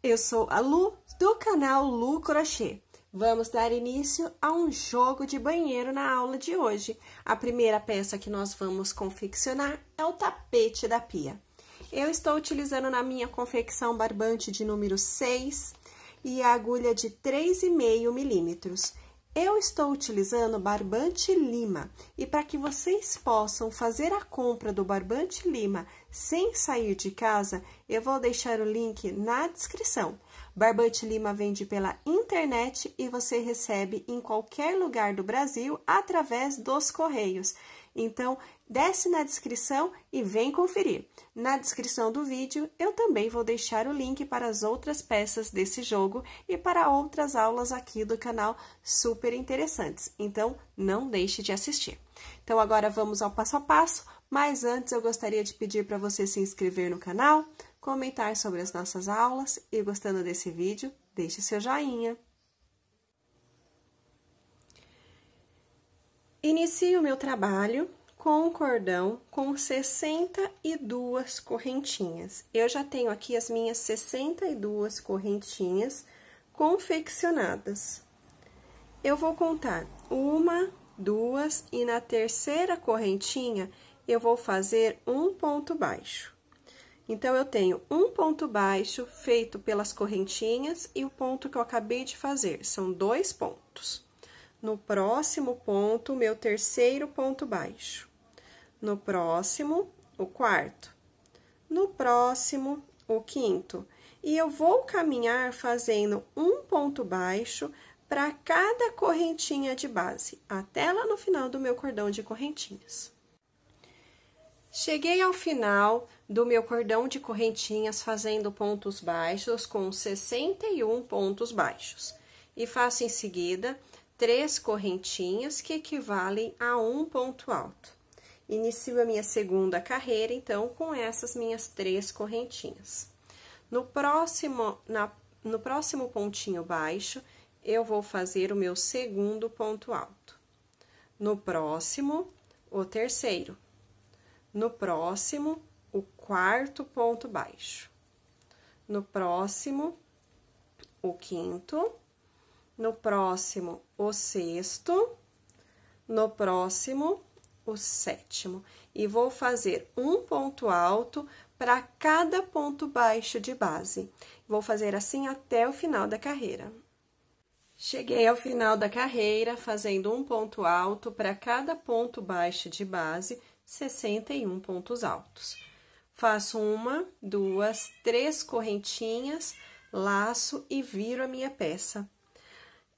Eu sou a Lu do canal Lu Crochê. Vamos dar início a um jogo de banheiro na aula de hoje. A primeira peça que nós vamos confeccionar é o tapete da pia. Eu estou utilizando na minha confecção barbante de número 6 e a agulha de 3,5 milímetros. Eu estou utilizando barbante lima e para que vocês possam fazer a compra do barbante lima sem sair de casa, eu vou deixar o link na descrição. Barbante lima vende pela internet e você recebe em qualquer lugar do Brasil através dos correios. Então, Desce na descrição e vem conferir. Na descrição do vídeo, eu também vou deixar o link para as outras peças desse jogo e para outras aulas aqui do canal super interessantes. Então, não deixe de assistir. Então, agora vamos ao passo a passo, mas antes eu gostaria de pedir para você se inscrever no canal, comentar sobre as nossas aulas e, gostando desse vídeo, deixe seu joinha. Inicio o meu trabalho com cordão com 62 correntinhas. Eu já tenho aqui as minhas 62 correntinhas confeccionadas. Eu vou contar uma, duas e na terceira correntinha eu vou fazer um ponto baixo. Então, eu tenho um ponto baixo feito pelas correntinhas e o ponto que eu acabei de fazer, são dois pontos. No próximo ponto, meu terceiro ponto baixo. No próximo, o quarto. No próximo, o quinto. E eu vou caminhar fazendo um ponto baixo para cada correntinha de base, até lá no final do meu cordão de correntinhas. Cheguei ao final do meu cordão de correntinhas fazendo pontos baixos com 61 pontos baixos. E faço em seguida três correntinhas que equivalem a um ponto alto. Inicio a minha segunda carreira, então, com essas minhas três correntinhas. No próximo, na, no próximo pontinho baixo, eu vou fazer o meu segundo ponto alto. No próximo, o terceiro. No próximo, o quarto ponto baixo. No próximo, o quinto. No próximo, o sexto. No próximo, o sétimo. E vou fazer um ponto alto para cada ponto baixo de base. Vou fazer assim até o final da carreira. Cheguei ao final da carreira fazendo um ponto alto para cada ponto baixo de base, 61 pontos altos. Faço uma, duas, três correntinhas, laço e viro a minha peça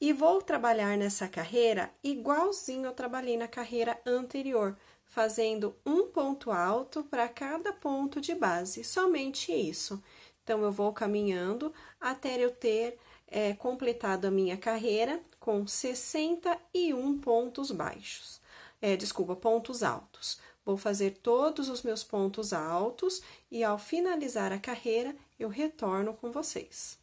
e vou trabalhar nessa carreira igualzinho eu trabalhei na carreira anterior, fazendo um ponto alto para cada ponto de base, somente isso. Então, eu vou caminhando até eu ter é, completado a minha carreira com 61 pontos baixos, é, desculpa, pontos altos. Vou fazer todos os meus pontos altos e, ao finalizar a carreira, eu retorno com vocês.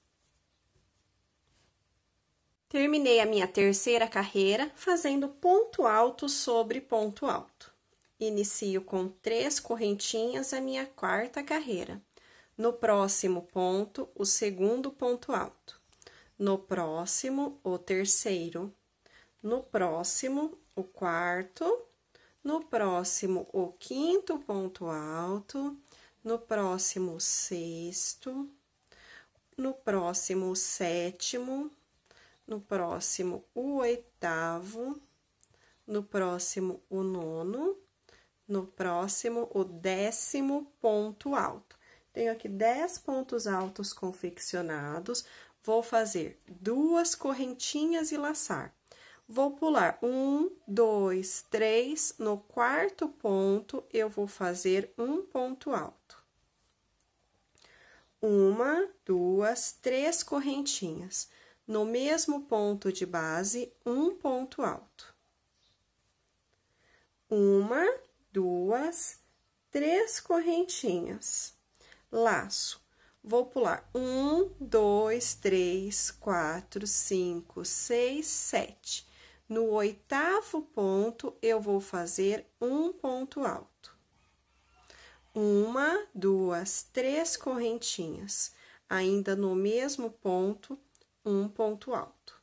Terminei a minha terceira carreira fazendo ponto alto sobre ponto alto. Inicio com três correntinhas a minha quarta carreira. No próximo ponto, o segundo ponto alto. No próximo, o terceiro. No próximo, o quarto. No próximo, o quinto ponto alto. No próximo, o sexto. No próximo, o sétimo no próximo o oitavo, no próximo o nono, no próximo o décimo ponto alto. Tenho aqui dez pontos altos confeccionados, vou fazer duas correntinhas e laçar. Vou pular um, dois, três, no quarto ponto eu vou fazer um ponto alto. Uma, duas, três correntinhas no mesmo ponto de base, um ponto alto. Uma, duas, três correntinhas. Laço. Vou pular um, dois, três, quatro, cinco, seis, sete. No oitavo ponto, eu vou fazer um ponto alto. Uma, duas, três correntinhas. Ainda no mesmo ponto, um ponto alto.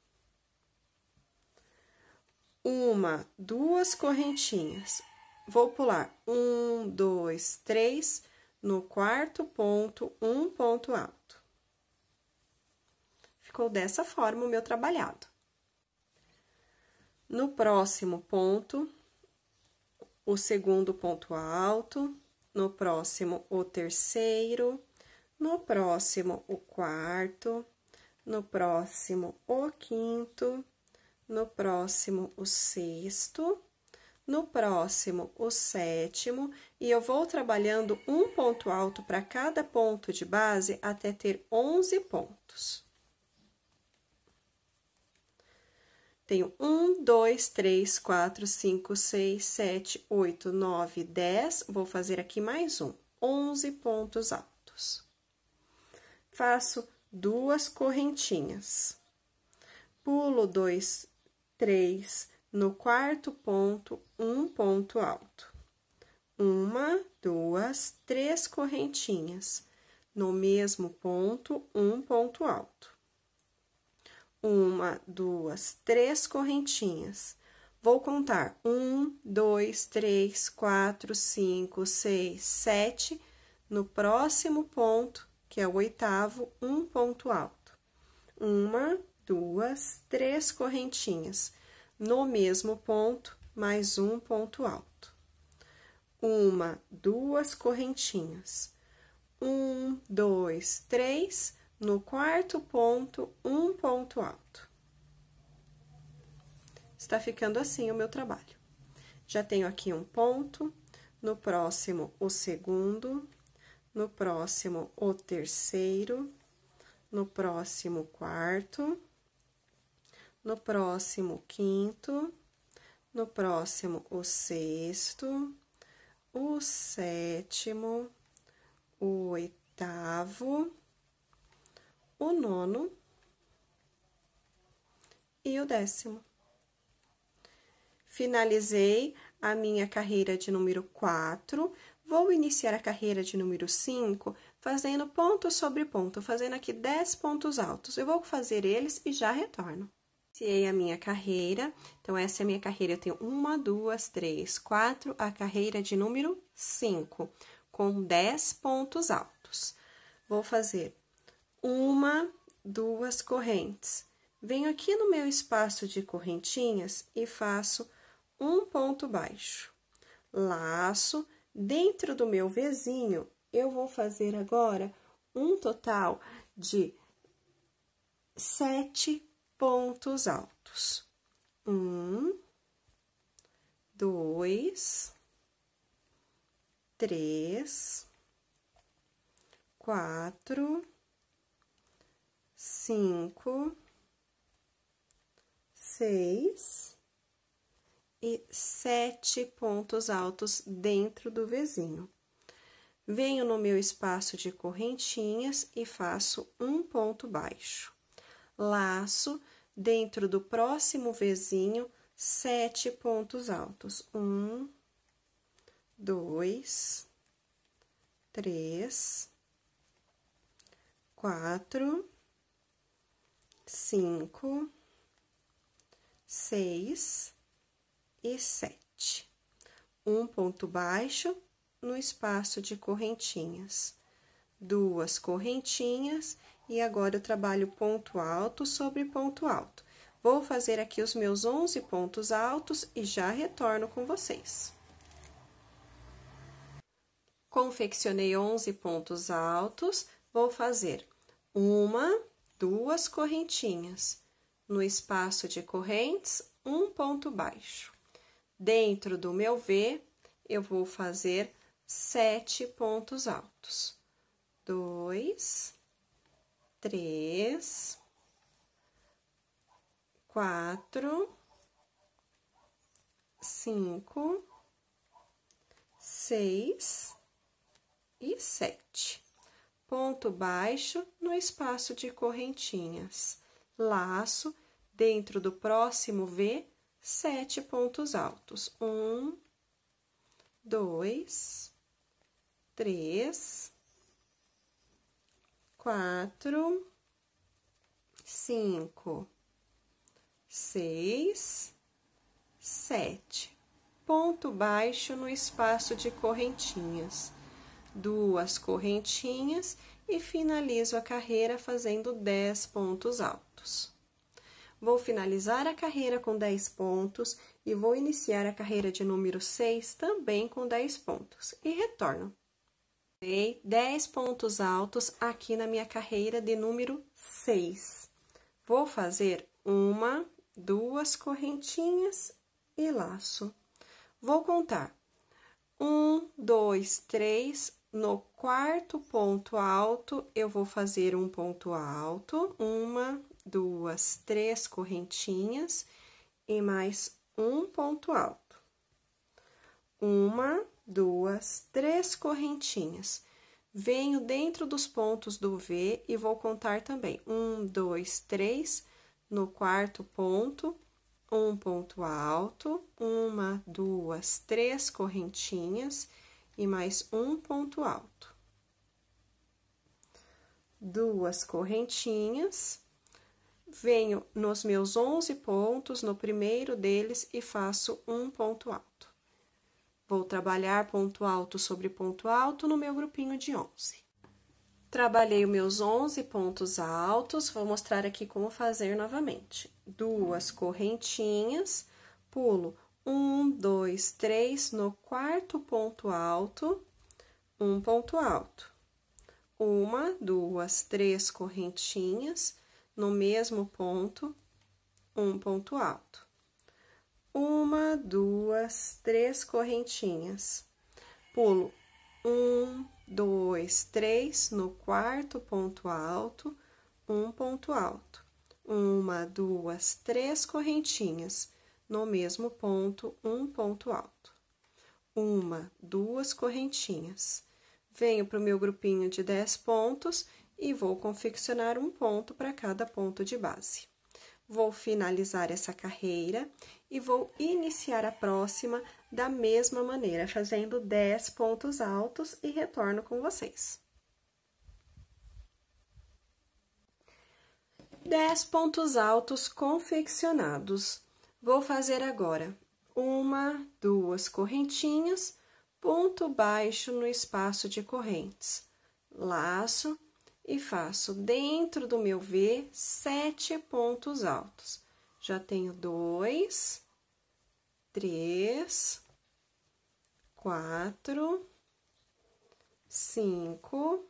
Uma, duas correntinhas. Vou pular um, dois, três, no quarto ponto, um ponto alto. Ficou dessa forma o meu trabalhado. No próximo ponto, o segundo ponto alto, no próximo, o terceiro, no próximo, o quarto, no próximo o quinto, no próximo o sexto, no próximo o sétimo, e eu vou trabalhando um ponto alto para cada ponto de base até ter 11 pontos. Tenho 1, 2, 3, 4, 5, 6, 7, 8, 9, 10. Vou fazer aqui mais um, 11 pontos altos. Faço duas correntinhas. Pulo dois, três, no quarto ponto, um ponto alto. Uma, duas, três correntinhas. No mesmo ponto, um ponto alto. Uma, duas, três correntinhas. Vou contar um, dois, três, quatro, cinco, seis, sete. No próximo ponto, que é o oitavo, um ponto alto. Uma, duas, três correntinhas no mesmo ponto, mais um ponto alto. Uma, duas correntinhas. Um, dois, três, no quarto ponto, um ponto alto. Está ficando assim o meu trabalho. Já tenho aqui um ponto, no próximo o segundo, no próximo o terceiro, no próximo quarto, no próximo quinto, no próximo o sexto, o sétimo, o oitavo, o nono e o décimo. Finalizei a minha carreira de número 4 Vou iniciar a carreira de número 5 fazendo ponto sobre ponto, fazendo aqui 10 pontos altos. Eu vou fazer eles e já retorno. Iniciei a minha carreira, então essa é a minha carreira, eu tenho uma, duas, três, quatro, a carreira de número 5, com 10 pontos altos. Vou fazer uma, duas correntes. Venho aqui no meu espaço de correntinhas e faço um ponto baixo. Laço, Dentro do meu vizinho, eu vou fazer agora um total de sete pontos altos. Um, dois, três, quatro, cinco, seis, e sete pontos altos dentro do vizinho. Venho no meu espaço de correntinhas e faço um ponto baixo. Laço dentro do próximo vizinho sete pontos altos. Um, dois, três, quatro, cinco, seis, e 7. Um ponto baixo no espaço de correntinhas, duas correntinhas e agora eu trabalho ponto alto sobre ponto alto. Vou fazer aqui os meus 11 pontos altos e já retorno com vocês. Confeccionei 11 pontos altos, vou fazer uma, duas correntinhas. No espaço de correntes, um ponto baixo. Dentro do meu V, eu vou fazer sete pontos altos. Dois, três, quatro, cinco, seis e sete. Ponto baixo no espaço de correntinhas. Laço dentro do próximo V, sete pontos altos. Um, dois, três, quatro, cinco, seis, sete. Ponto baixo no espaço de correntinhas. Duas correntinhas e finalizo a carreira fazendo dez pontos altos. Vou finalizar a carreira com 10 pontos e vou iniciar a carreira de número 6 também com 10 pontos e retorno. Dei 10 pontos altos aqui na minha carreira de número 6. Vou fazer uma, duas correntinhas e laço. Vou contar. Um, dois, três. No quarto ponto alto, eu vou fazer um ponto alto. Uma, duas, três correntinhas e mais um ponto alto. Uma, duas, três correntinhas. Venho dentro dos pontos do V e vou contar também. Um, dois, três, no quarto ponto, um ponto alto, uma, duas, três correntinhas e mais um ponto alto. Duas correntinhas venho nos meus 11 pontos no primeiro deles e faço um ponto alto. Vou trabalhar ponto alto sobre ponto alto no meu grupinho de 11. Trabalhei os meus 11 pontos altos, vou mostrar aqui como fazer novamente. Duas correntinhas, pulo um, dois, três no quarto ponto alto, um ponto alto. Uma, duas, três correntinhas, no mesmo ponto, um ponto alto. Uma, duas, três correntinhas. Pulo um, dois, três no quarto ponto alto, um ponto alto. Uma, duas, três correntinhas no mesmo ponto, um ponto alto. Uma, duas correntinhas. Venho para o meu grupinho de dez pontos e vou confeccionar um ponto para cada ponto de base. Vou finalizar essa carreira e vou iniciar a próxima da mesma maneira, fazendo 10 pontos altos e retorno com vocês. 10 pontos altos confeccionados. Vou fazer agora uma, duas correntinhas, ponto baixo no espaço de correntes, laço e faço dentro do meu V sete pontos altos. Já tenho dois, três, quatro, cinco,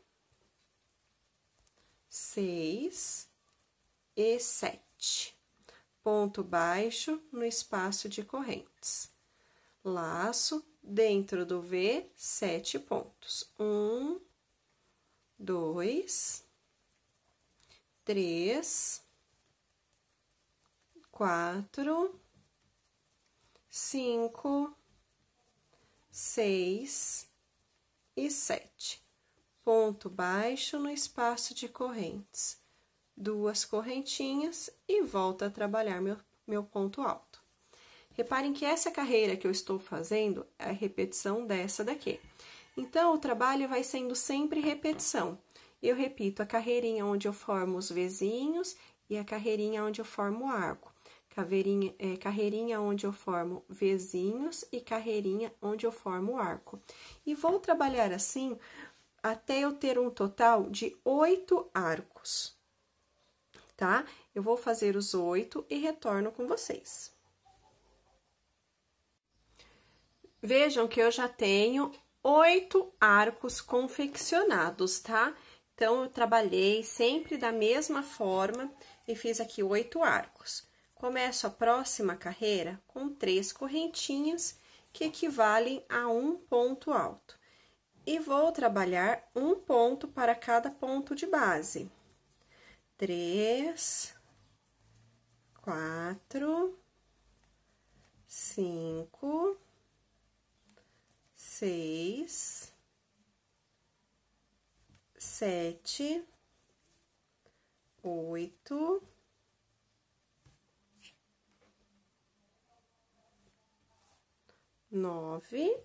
seis e sete. Ponto baixo no espaço de correntes. Laço dentro do V, sete pontos. Um, dois, três, quatro, cinco, seis e sete. Ponto baixo no espaço de correntes, duas correntinhas e volto a trabalhar meu, meu ponto alto. Reparem que essa carreira que eu estou fazendo é a repetição dessa daqui. Então, o trabalho vai sendo sempre repetição. Eu repito a carreirinha onde eu formo os vizinhos e a carreirinha onde eu formo o arco. Caveirinha, é, carreirinha onde eu formo vizinhos e carreirinha onde eu formo o arco. E vou trabalhar assim até eu ter um total de oito arcos, tá? Eu vou fazer os oito e retorno com vocês. Vejam que eu já tenho oito arcos confeccionados, tá? Então, eu trabalhei sempre da mesma forma e fiz aqui oito arcos. Começo a próxima carreira com três correntinhas que equivalem a um ponto alto. E vou trabalhar um ponto para cada ponto de base. Três, quatro, cinco, seis, sete, oito, nove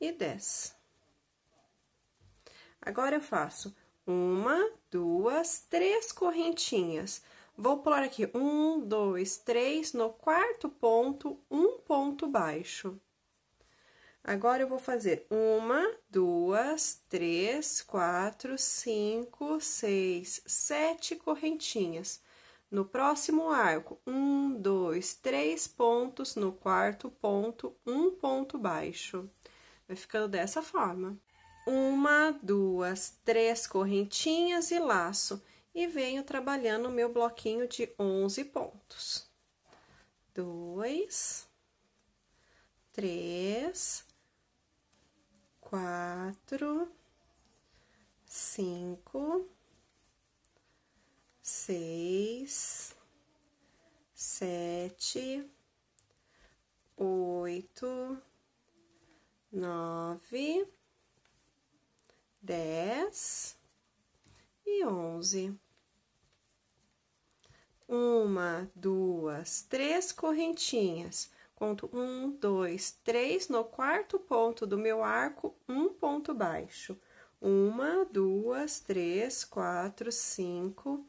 e dez. Agora, eu faço uma, duas, três correntinhas Vou pular aqui um, dois, três, no quarto ponto, um ponto baixo. Agora, eu vou fazer uma, duas, três, quatro, cinco, seis, sete correntinhas. No próximo arco, um, dois, três pontos, no quarto ponto, um ponto baixo. Vai ficando dessa forma. Uma, duas, três correntinhas e laço e venho trabalhando o meu bloquinho de 11 pontos. Dois, três, quatro, cinco, seis, sete, oito, nove, dez e onze uma, duas, três correntinhas. Conto um, dois, três, no quarto ponto do meu arco, um ponto baixo. Uma, duas, três, quatro, cinco,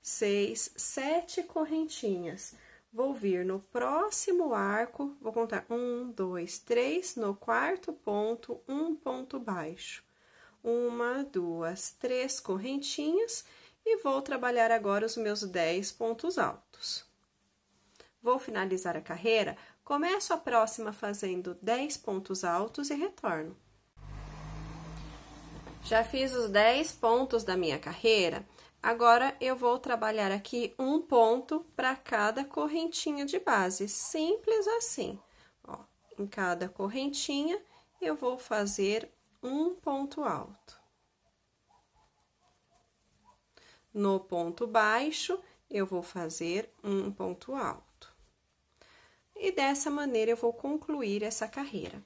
seis, sete correntinhas. Vou vir no próximo arco, vou contar um, dois, três, no quarto ponto, um ponto baixo. Uma, duas, três correntinhas e vou trabalhar agora os meus 10 pontos altos. Vou finalizar a carreira, começo a próxima fazendo 10 pontos altos e retorno. Já fiz os 10 pontos da minha carreira, agora eu vou trabalhar aqui um ponto para cada correntinha de base, simples assim. Ó, em cada correntinha, eu vou fazer um ponto alto. No ponto baixo, eu vou fazer um ponto alto. E dessa maneira, eu vou concluir essa carreira.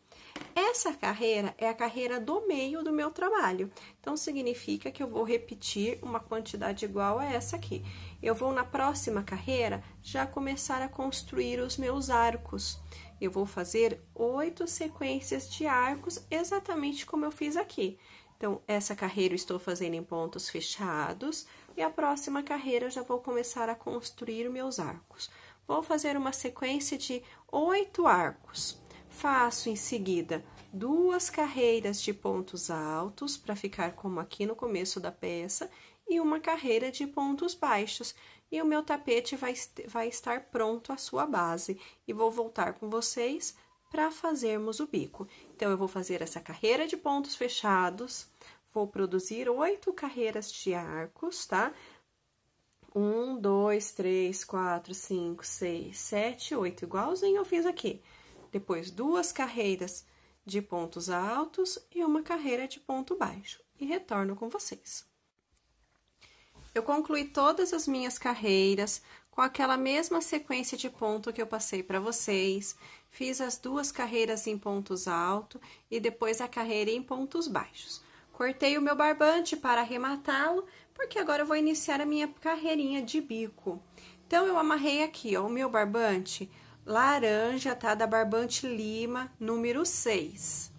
Essa carreira é a carreira do meio do meu trabalho. Então, significa que eu vou repetir uma quantidade igual a essa aqui. Eu vou, na próxima carreira, já começar a construir os meus arcos. Eu vou fazer oito sequências de arcos, exatamente como eu fiz aqui. Então, essa carreira eu estou fazendo em pontos fechados, e a próxima carreira já vou começar a construir meus arcos. Vou fazer uma sequência de oito arcos. Faço em seguida duas carreiras de pontos altos para ficar como aqui no começo da peça e uma carreira de pontos baixos. E o meu tapete vai, vai estar pronto à sua base. E vou voltar com vocês para fazermos o bico. Então, eu vou fazer essa carreira de pontos fechados, vou produzir oito carreiras de arcos, tá? Um, dois, três, quatro, cinco, seis, sete, oito, igualzinho eu fiz aqui. Depois, duas carreiras de pontos altos e uma carreira de ponto baixo. E retorno com vocês. Eu concluí todas as minhas carreiras com aquela mesma sequência de ponto que eu passei para vocês. Fiz as duas carreiras em pontos altos e depois a carreira em pontos baixos. Cortei o meu barbante para arrematá-lo, porque agora eu vou iniciar a minha carreirinha de bico. Então, eu amarrei aqui, ó, o meu barbante laranja, tá? Da Barbante Lima, número 6.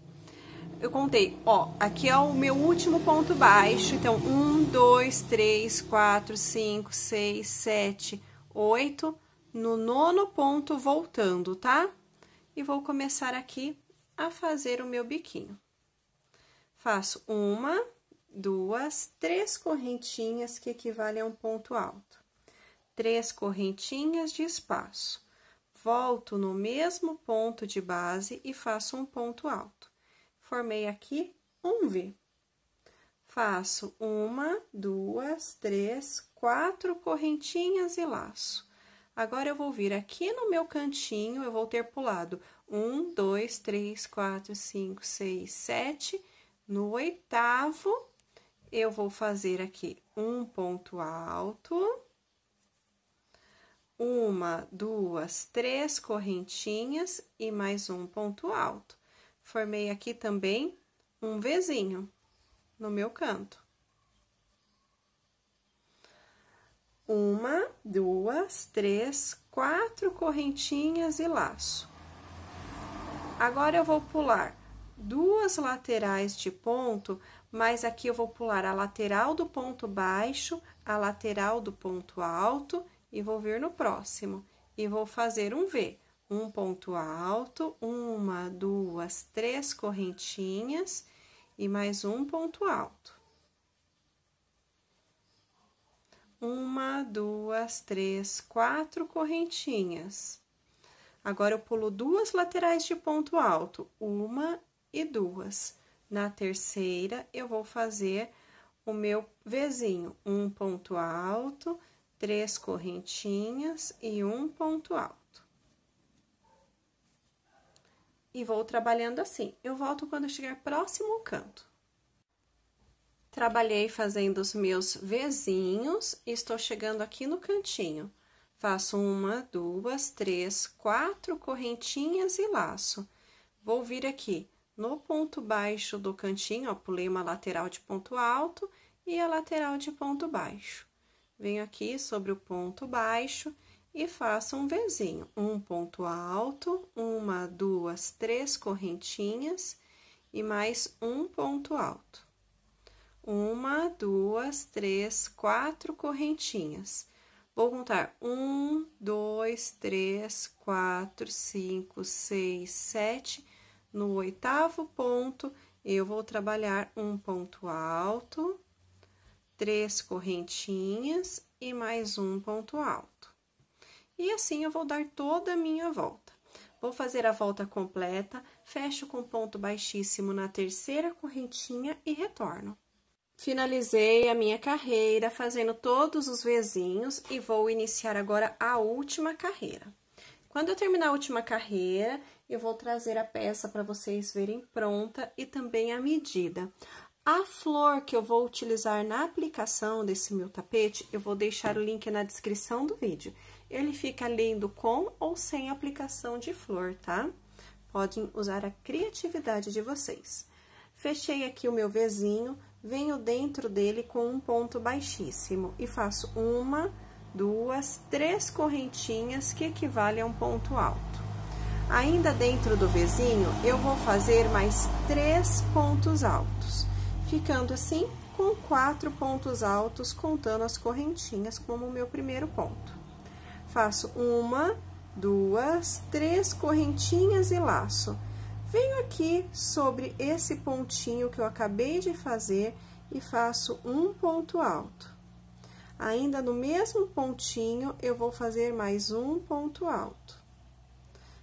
Eu contei, ó, aqui é o meu último ponto baixo. Então, 1, 2, 3, 4, 5, 6, 7, 8. No nono ponto, voltando, tá? E vou começar aqui a fazer o meu biquinho. Faço uma, duas, três correntinhas que equivale a um ponto alto. Três correntinhas de espaço. Volto no mesmo ponto de base e faço um ponto alto. Formei aqui um V. Faço uma, duas, três, quatro correntinhas e laço. Agora, eu vou vir aqui no meu cantinho, eu vou ter pulado um, dois, três, quatro, cinco, seis, sete no oitavo, eu vou fazer aqui um ponto alto, uma, duas, três correntinhas e mais um ponto alto. Formei aqui também um vizinho no meu canto. Uma, duas, três, quatro correntinhas e laço. Agora, eu vou pular duas laterais de ponto, mas aqui eu vou pular a lateral do ponto baixo, a lateral do ponto alto e vou vir no próximo. E vou fazer um V, um ponto alto, uma, duas, três correntinhas e mais um ponto alto. Uma, duas, três, quatro correntinhas. Agora, eu pulo duas laterais de ponto alto, uma e duas. Na terceira, eu vou fazer o meu vizinho, um ponto alto, três correntinhas e um ponto alto. E vou trabalhando assim. Eu volto quando eu chegar próximo ao canto. Trabalhei fazendo os meus vizinhos estou chegando aqui no cantinho. Faço uma, duas, três, quatro correntinhas e laço. Vou vir aqui no ponto baixo do cantinho, ó, pulei uma lateral de ponto alto e a lateral de ponto baixo. Venho aqui sobre o ponto baixo e faço um Vzinho, um ponto alto, uma, duas, três correntinhas e mais um ponto alto. Uma, duas, três, quatro correntinhas. Vou contar um, dois, três, quatro, cinco, seis, sete no oitavo ponto, eu vou trabalhar um ponto alto, três correntinhas e mais um ponto alto. E assim, eu vou dar toda a minha volta. Vou fazer a volta completa, fecho com ponto baixíssimo na terceira correntinha e retorno. Finalizei a minha carreira fazendo todos os vizinhos e vou iniciar agora a última carreira. Quando eu terminar a última carreira, eu vou trazer a peça para vocês verem pronta e também a medida. A flor que eu vou utilizar na aplicação desse meu tapete, eu vou deixar o link na descrição do vídeo. Ele fica lindo com ou sem aplicação de flor, tá? Podem usar a criatividade de vocês. Fechei aqui o meu vizinho, venho dentro dele com um ponto baixíssimo e faço uma, duas, três correntinhas que equivale a um ponto alto. Ainda dentro do vizinho, eu vou fazer mais três pontos altos, ficando assim com quatro pontos altos, contando as correntinhas como o meu primeiro ponto. Faço uma, duas, três correntinhas e laço. Venho aqui sobre esse pontinho que eu acabei de fazer e faço um ponto alto Ainda no mesmo pontinho, eu vou fazer mais um ponto alto.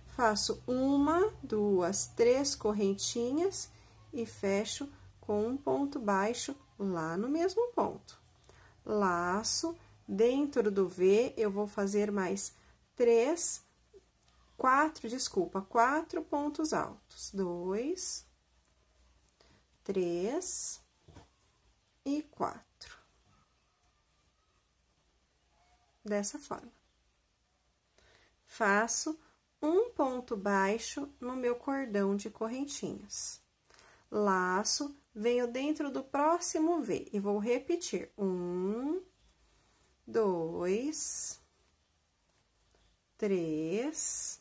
Faço uma, duas, três correntinhas e fecho com um ponto baixo lá no mesmo ponto. Laço, dentro do V, eu vou fazer mais três, quatro, desculpa, quatro pontos altos. Dois, três e quatro. dessa forma. Faço um ponto baixo no meu cordão de correntinhas. Laço, venho dentro do próximo V e vou repetir. Um, dois, três,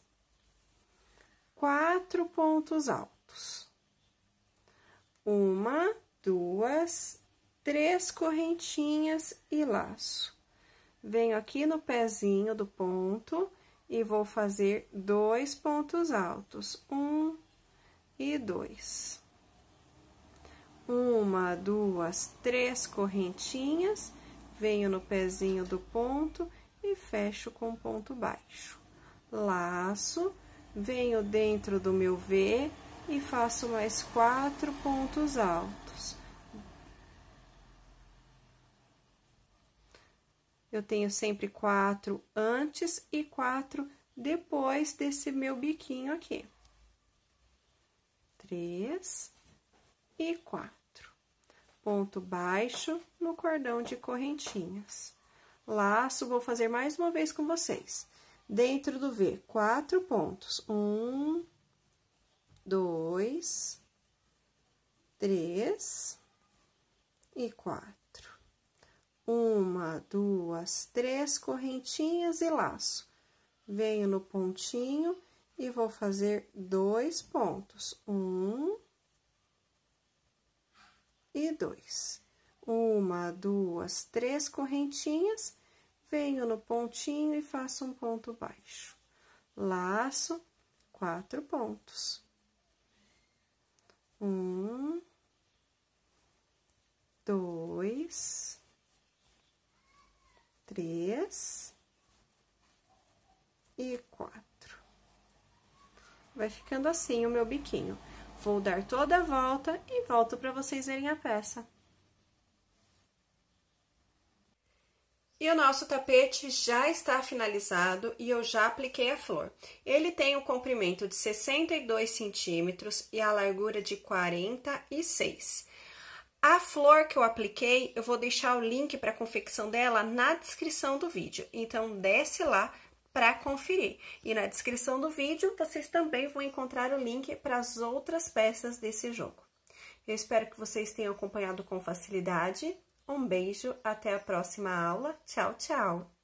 quatro pontos altos. Uma, duas, três correntinhas e laço venho aqui no pezinho do ponto e vou fazer dois pontos altos. Um e dois. Uma, duas, três correntinhas, venho no pezinho do ponto e fecho com ponto baixo. Laço, venho dentro do meu V e faço mais quatro pontos altos. Eu tenho sempre quatro antes e quatro depois desse meu biquinho aqui. Três e quatro. Ponto baixo no cordão de correntinhas. Laço, vou fazer mais uma vez com vocês. Dentro do V, quatro pontos. Um, dois, três e quatro uma, duas, três correntinhas e laço. Venho no pontinho e vou fazer dois pontos. Um e dois. Uma, duas, três correntinhas, venho no pontinho e faço um ponto baixo. Laço, quatro pontos. Um, dois três e quatro. Vai ficando assim o meu biquinho. Vou dar toda a volta e volto para vocês verem a peça. E o nosso tapete já está finalizado e eu já apliquei a flor. Ele tem o um comprimento de 62 centímetros e a largura de 46. A flor que eu apliquei, eu vou deixar o link para a confecção dela na descrição do vídeo. Então, desce lá para conferir. E na descrição do vídeo, vocês também vão encontrar o link para as outras peças desse jogo. Eu espero que vocês tenham acompanhado com facilidade. Um beijo, até a próxima aula. Tchau, tchau!